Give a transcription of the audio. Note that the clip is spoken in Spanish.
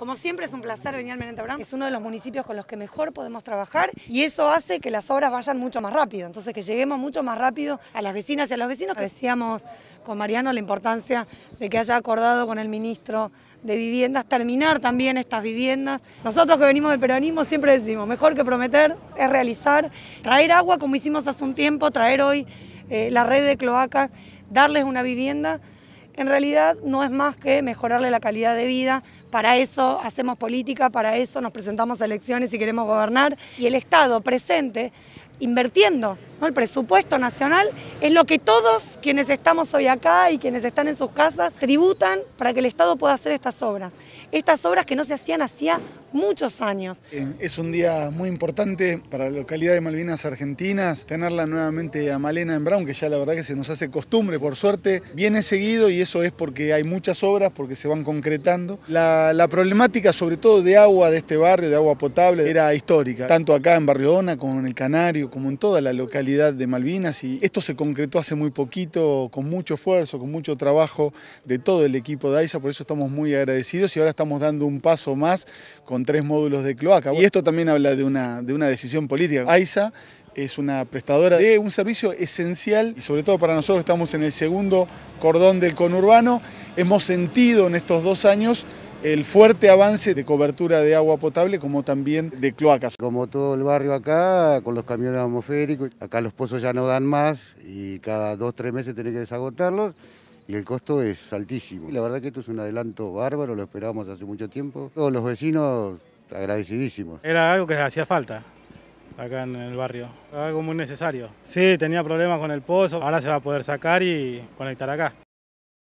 Como siempre es un placer venir al Merente es uno de los municipios con los que mejor podemos trabajar y eso hace que las obras vayan mucho más rápido, entonces que lleguemos mucho más rápido a las vecinas y a los vecinos. Decíamos con Mariano la importancia de que haya acordado con el ministro de viviendas, terminar también estas viviendas. Nosotros que venimos del peronismo siempre decimos, mejor que prometer es realizar, traer agua como hicimos hace un tiempo, traer hoy eh, la red de cloacas, darles una vivienda en realidad no es más que mejorarle la calidad de vida. Para eso hacemos política, para eso nos presentamos a elecciones y queremos gobernar. Y el Estado presente, invirtiendo ¿no? el presupuesto nacional, es lo que todos quienes estamos hoy acá y quienes están en sus casas tributan para que el Estado pueda hacer estas obras. Estas obras que no se hacían hacía muchos años. Es un día muy importante para la localidad de Malvinas Argentinas, tenerla nuevamente a Malena en Brown, que ya la verdad que se nos hace costumbre, por suerte, viene seguido y eso es porque hay muchas obras, porque se van concretando. La, problemática sobre todo de agua de este barrio, de agua potable, era histórica, tanto acá en Barrio como en el Canario, como en toda la localidad de Malvinas y esto se concretó hace muy poquito, con mucho esfuerzo, con mucho trabajo de todo el equipo de AISA, por eso estamos muy agradecidos y ahora estamos dando un paso más con tres módulos de cloaca. Ah, y esto también habla de una, de una decisión política. AISA es una prestadora de un servicio esencial y sobre todo para nosotros estamos en el segundo cordón del conurbano. Hemos sentido en estos dos años el fuerte avance de cobertura de agua potable como también de cloacas. Como todo el barrio acá, con los camiones atmosféricos, acá los pozos ya no dan más y cada dos, o tres meses tienen que desagotarlos y el costo es altísimo. la verdad que esto es un adelanto bárbaro, lo esperábamos hace mucho tiempo. Todos los vecinos agradecidísimos. Era algo que hacía falta acá en el barrio, algo muy necesario. Sí, tenía problemas con el pozo, ahora se va a poder sacar y conectar acá.